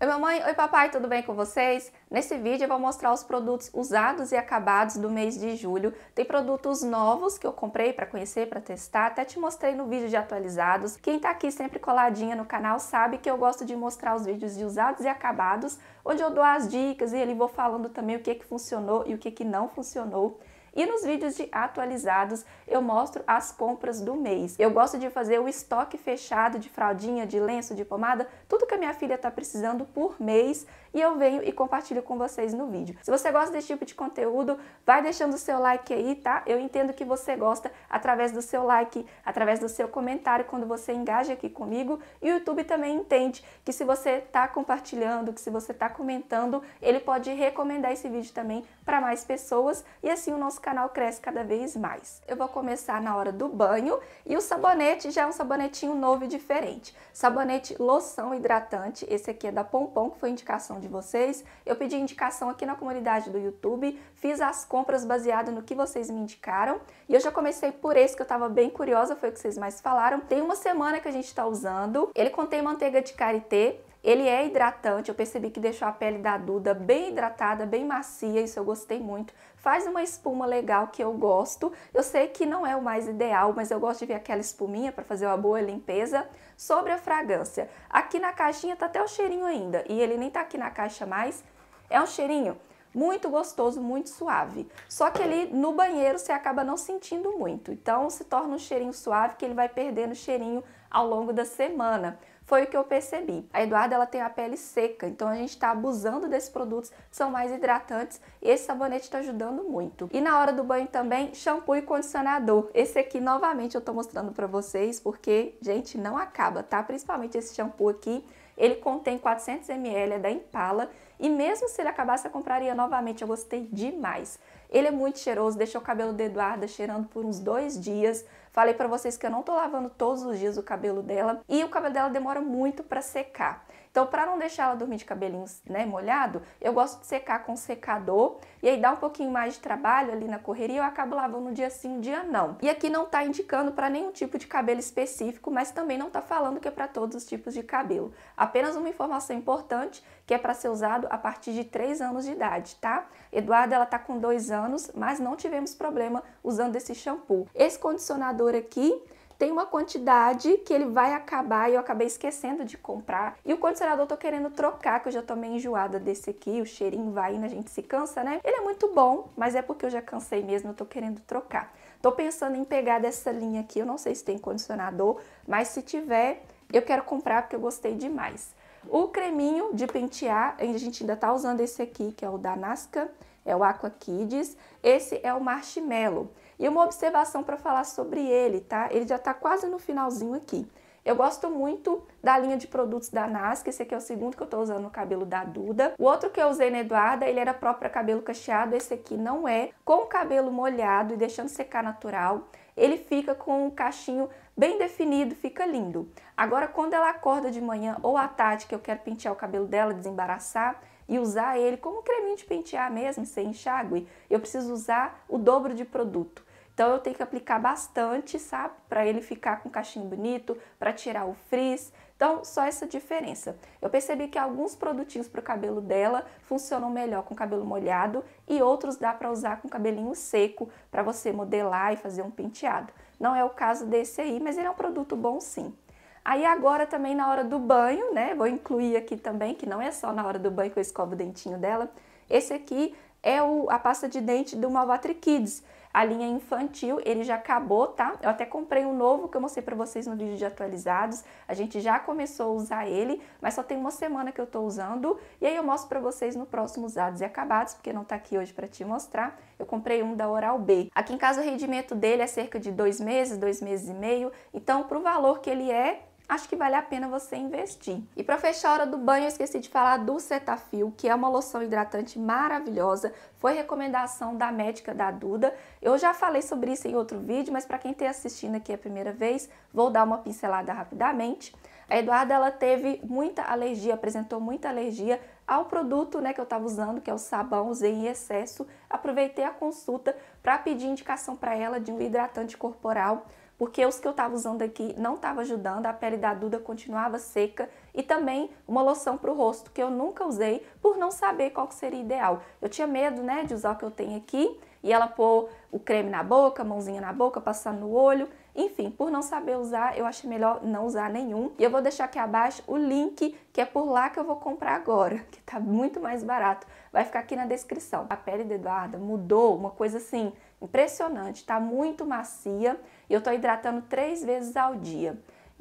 Oi mamãe, oi papai, tudo bem com vocês? Nesse vídeo eu vou mostrar os produtos usados e acabados do mês de julho. Tem produtos novos que eu comprei para conhecer, para testar, até te mostrei no vídeo de atualizados. Quem tá aqui sempre coladinha no canal sabe que eu gosto de mostrar os vídeos de usados e acabados, onde eu dou as dicas e ali vou falando também o que que funcionou e o que que não funcionou. E nos vídeos de atualizados eu mostro as compras do mês. Eu gosto de fazer o estoque fechado de fraldinha, de lenço, de pomada, tudo que a minha filha está precisando por mês e eu venho e compartilho com vocês no vídeo. Se você gosta desse tipo de conteúdo, vai deixando o seu like aí, tá? Eu entendo que você gosta através do seu like, através do seu comentário, quando você engaja aqui comigo. E o YouTube também entende que se você está compartilhando, que se você está comentando, ele pode recomendar esse vídeo também para mais pessoas e assim o nosso canal cresce cada vez mais. Eu vou começar na hora do banho e o sabonete já é um sabonetinho novo e diferente. Sabonete loção hidratante, esse aqui é da Pompom, que foi indicação de vocês. Eu pedi indicação aqui na comunidade do YouTube, fiz as compras baseado no que vocês me indicaram. E eu já comecei por esse que eu tava bem curiosa, foi o que vocês mais falaram. Tem uma semana que a gente tá usando. Ele contém manteiga de karité, ele é hidratante, eu percebi que deixou a pele da Duda bem hidratada, bem macia, isso eu gostei muito. Faz uma espuma legal que eu gosto. Eu sei que não é o mais ideal, mas eu gosto de ver aquela espuminha para fazer uma boa limpeza. Sobre a fragrância, aqui na caixinha tá até o cheirinho ainda, e ele nem tá aqui na caixa mais. É um cheirinho muito gostoso, muito suave. Só que ele no banheiro você acaba não sentindo muito. Então se torna um cheirinho suave que ele vai perdendo cheirinho ao longo da semana. Foi o que eu percebi. A Eduarda ela tem a pele seca, então a gente está abusando desses produtos são mais hidratantes e esse sabonete está ajudando muito. E na hora do banho também, shampoo e condicionador. Esse aqui, novamente, eu estou mostrando para vocês porque, gente, não acaba, tá? Principalmente esse shampoo aqui. Ele contém 400ml, é da Impala, e mesmo se ele acabasse, eu compraria novamente, eu gostei demais. Ele é muito cheiroso, deixou o cabelo de Eduarda cheirando por uns dois dias. Falei para vocês que eu não tô lavando todos os dias o cabelo dela e o cabelo dela demora muito para secar. Então, para não deixar ela dormir de cabelinho né, molhado, eu gosto de secar com secador e aí dá um pouquinho mais de trabalho ali na correria, eu acabo lavando um dia sim, um dia não. E aqui não tá indicando para nenhum tipo de cabelo específico, mas também não tá falando que é para todos os tipos de cabelo. Apenas uma informação importante que é para ser usado a partir de 3 anos de idade, tá? Eduarda, ela tá com 2 anos, mas não tivemos problema usando esse shampoo. Esse condicionador aqui, tem uma quantidade que ele vai acabar e eu acabei esquecendo de comprar. E o condicionador eu tô querendo trocar, que eu já tomei meio enjoada desse aqui, o cheirinho vai indo, a gente se cansa, né? Ele é muito bom, mas é porque eu já cansei mesmo, eu tô querendo trocar. Tô pensando em pegar dessa linha aqui, eu não sei se tem condicionador, mas se tiver, eu quero comprar porque eu gostei demais. O creminho de pentear, a gente ainda tá usando esse aqui, que é o da Nasca, é o Aqua Kids. Esse é o Marshmallow. E uma observação para falar sobre ele, tá? Ele já está quase no finalzinho aqui. Eu gosto muito da linha de produtos da NASC, esse aqui é o segundo que eu estou usando no cabelo da Duda. O outro que eu usei na Eduarda, ele era próprio cabelo cacheado, esse aqui não é. Com o cabelo molhado e deixando secar natural, ele fica com um cachinho bem definido, fica lindo. Agora, quando ela acorda de manhã ou à tarde, que eu quero pentear o cabelo dela, desembaraçar, e usar ele como creminho de pentear mesmo, sem enxágue, eu preciso usar o dobro de produto. Então eu tenho que aplicar bastante, sabe? Para ele ficar com o cachinho bonito, para tirar o frizz. Então, só essa diferença. Eu percebi que alguns produtinhos para o cabelo dela funcionam melhor com cabelo molhado e outros dá para usar com cabelinho seco para você modelar e fazer um penteado. Não é o caso desse aí, mas ele é um produto bom sim. Aí agora também na hora do banho, né? Vou incluir aqui também, que não é só na hora do banho que eu escovo o dentinho dela. Esse aqui é o, a pasta de dente do Malvatri Kids. A linha infantil, ele já acabou, tá? Eu até comprei um novo que eu mostrei para vocês no vídeo de atualizados. A gente já começou a usar ele, mas só tem uma semana que eu tô usando. E aí eu mostro para vocês no próximo usados e acabados, porque não tá aqui hoje para te mostrar. Eu comprei um da Oral B. Aqui em casa o rendimento dele é cerca de dois meses, dois meses e meio. Então, pro valor que ele é, acho que vale a pena você investir. E para fechar a hora do banho, eu esqueci de falar do Cetaphil, que é uma loção hidratante maravilhosa, foi recomendação da médica da Duda. Eu já falei sobre isso em outro vídeo, mas para quem está assistindo aqui a primeira vez, vou dar uma pincelada rapidamente. A Eduarda ela teve muita alergia, apresentou muita alergia ao produto né, que eu estava usando, que é o sabão, usei em excesso. Aproveitei a consulta para pedir indicação para ela de um hidratante corporal porque os que eu estava usando aqui não estava ajudando, a pele da Duda continuava seca e também uma loção para o rosto que eu nunca usei por não saber qual seria ideal. Eu tinha medo, né, de usar o que eu tenho aqui e ela pôr o creme na boca, mãozinha na boca, passar no olho enfim, por não saber usar, eu achei melhor não usar nenhum. E eu vou deixar aqui abaixo o link, que é por lá que eu vou comprar agora, que tá muito mais barato. Vai ficar aqui na descrição. A pele de Eduarda mudou, uma coisa assim, impressionante. Tá muito macia e eu tô hidratando três vezes ao dia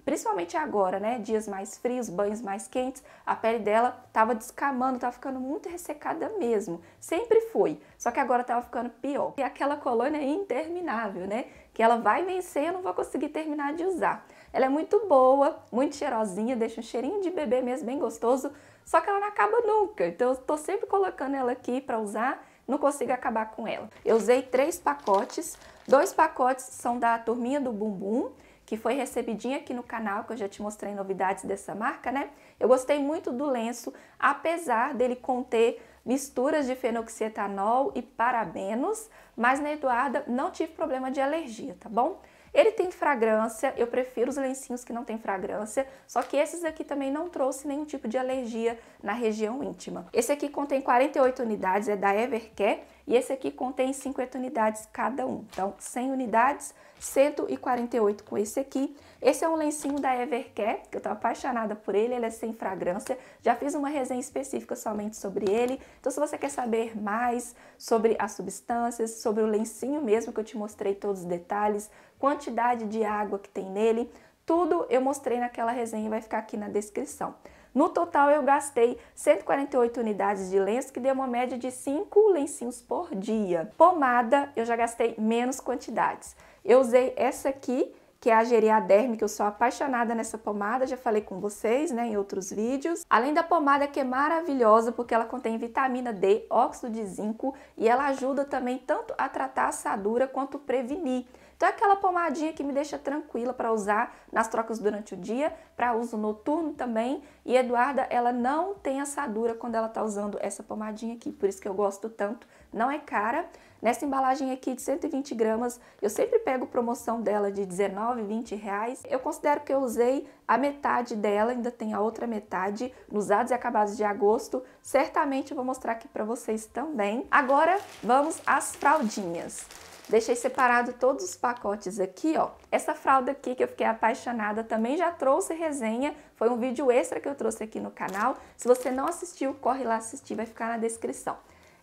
principalmente agora, né? Dias mais frios, banhos mais quentes, a pele dela estava descamando, estava ficando muito ressecada mesmo. Sempre foi, só que agora estava ficando pior. E aquela colônia é interminável, né? Que ela vai vencer, eu não vou conseguir terminar de usar. Ela é muito boa, muito cheirosinha, deixa um cheirinho de bebê mesmo bem gostoso, só que ela não acaba nunca. Então eu tô sempre colocando ela aqui para usar, não consigo acabar com ela. Eu usei três pacotes, dois pacotes são da turminha do Bumbum, que foi recebidinha aqui no canal, que eu já te mostrei novidades dessa marca, né? Eu gostei muito do lenço, apesar dele conter misturas de fenoxietanol e parabenos, mas na né, Eduarda não tive problema de alergia, tá bom? Ele tem fragrância, eu prefiro os lencinhos que não tem fragrância, só que esses aqui também não trouxe nenhum tipo de alergia na região íntima. Esse aqui contém 48 unidades, é da Evercare, e esse aqui contém 50 unidades cada um. Então, 100 unidades, 148 com esse aqui. Esse é um lencinho da Evercare, que eu tô apaixonada por ele, ele é sem fragrância. Já fiz uma resenha específica somente sobre ele. Então se você quer saber mais sobre as substâncias, sobre o lencinho mesmo que eu te mostrei todos os detalhes, quantidade de água que tem nele, tudo eu mostrei naquela resenha e vai ficar aqui na descrição. No total, eu gastei 148 unidades de lenço, que deu uma média de 5 lencinhos por dia. Pomada, eu já gastei menos quantidades. Eu usei essa aqui, que é a Geriaderme, que eu sou apaixonada nessa pomada, já falei com vocês, né, em outros vídeos. Além da pomada que é maravilhosa porque ela contém vitamina D, óxido de zinco e ela ajuda também tanto a tratar a assadura quanto prevenir. Então é aquela pomadinha que me deixa tranquila para usar nas trocas durante o dia, para uso noturno também. E Eduarda, ela não tem assadura quando ela tá usando essa pomadinha aqui, por isso que eu gosto tanto. Não é cara. Nessa embalagem aqui de 120 gramas, eu sempre pego promoção dela de 19, 20 reais. Eu considero que eu usei a metade dela, ainda tem a outra metade, nos dados e acabados de agosto. Certamente eu vou mostrar aqui para vocês também. Agora, vamos às fraldinhas. Deixei separado todos os pacotes aqui, ó. Essa fralda aqui que eu fiquei apaixonada também já trouxe resenha, foi um vídeo extra que eu trouxe aqui no canal. Se você não assistiu, corre lá assistir, vai ficar na descrição.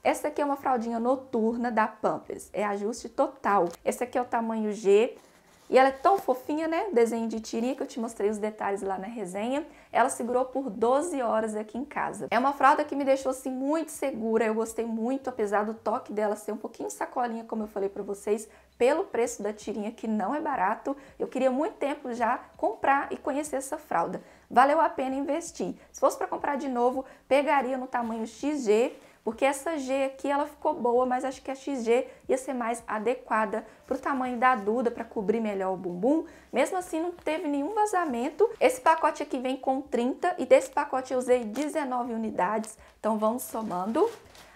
Essa aqui é uma fraldinha noturna da Pampers, é ajuste total. Essa aqui é o tamanho G, e ela é tão fofinha, né? Desenho de tirinha que eu te mostrei os detalhes lá na resenha. Ela segurou por 12 horas aqui em casa. É uma fralda que me deixou assim muito segura. Eu gostei muito, apesar do toque dela ser um pouquinho sacolinha, como eu falei para vocês, pelo preço da tirinha que não é barato. Eu queria muito tempo já comprar e conhecer essa fralda. Valeu a pena investir. Se fosse para comprar de novo, pegaria no tamanho XG porque essa G aqui ela ficou boa, mas acho que a XG ia ser mais adequada para o tamanho da Duda, para cobrir melhor o bumbum. Mesmo assim, não teve nenhum vazamento. Esse pacote aqui vem com 30 e desse pacote eu usei 19 unidades, então vamos somando.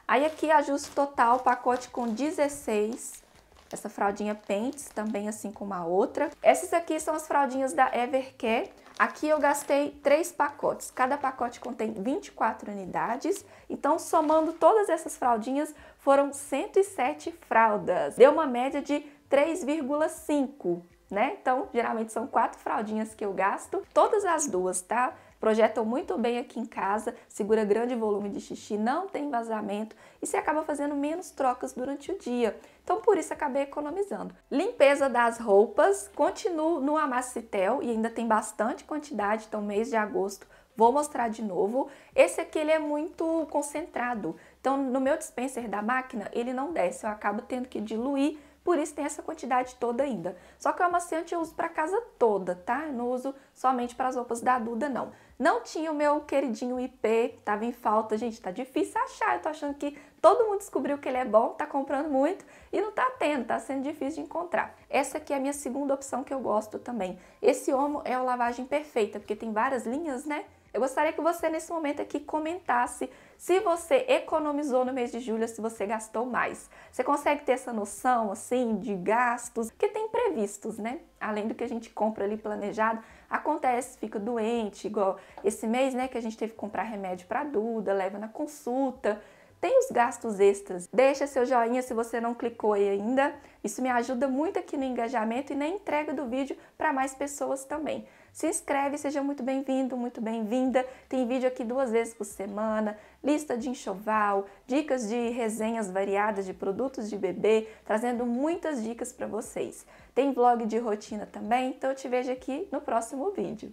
Aí aqui ajuste total, pacote com 16 essa fraldinha Pentes, também assim como a outra. Essas aqui são as fraldinhas da Evercare. Aqui eu gastei três pacotes, cada pacote contém 24 unidades, então somando todas essas fraldinhas foram 107 fraldas, deu uma média de 3,5, né? Então geralmente são quatro fraldinhas que eu gasto, todas as duas, tá? projetam muito bem aqui em casa, segura grande volume de xixi, não tem vazamento e você acaba fazendo menos trocas durante o dia. Então por isso acabei economizando. Limpeza das roupas, continuo no Amacitel e ainda tem bastante quantidade, então mês de agosto Vou mostrar de novo. Esse aqui ele é muito concentrado. Então, no meu dispenser da máquina, ele não desce. Eu acabo tendo que diluir, por isso tem essa quantidade toda ainda. Só que o amaciante eu uso para casa toda, tá? Eu não uso somente para as roupas da Duda, não. Não tinha o meu queridinho IP, estava em falta, gente, tá difícil achar. Eu tô achando que todo mundo descobriu que ele é bom, tá comprando muito e não tá tendo, tá sendo difícil de encontrar. Essa aqui é a minha segunda opção que eu gosto também. Esse Omo é a lavagem perfeita, porque tem várias linhas, né? Eu gostaria que você nesse momento aqui comentasse se você economizou no mês de julho, se você gastou mais. Você consegue ter essa noção assim de gastos que tem previstos, né? Além do que a gente compra ali planejado, acontece, fica doente, igual esse mês, né, que a gente teve que comprar remédio para Duda, leva na consulta. Tem os gastos extras. Deixa seu joinha se você não clicou aí ainda. Isso me ajuda muito aqui no engajamento e na entrega do vídeo para mais pessoas também. Se inscreve, seja muito bem-vindo, muito bem-vinda. Tem vídeo aqui duas vezes por semana, lista de enxoval, dicas de resenhas variadas de produtos de bebê, trazendo muitas dicas para vocês. Tem vlog de rotina também, então eu te vejo aqui no próximo vídeo.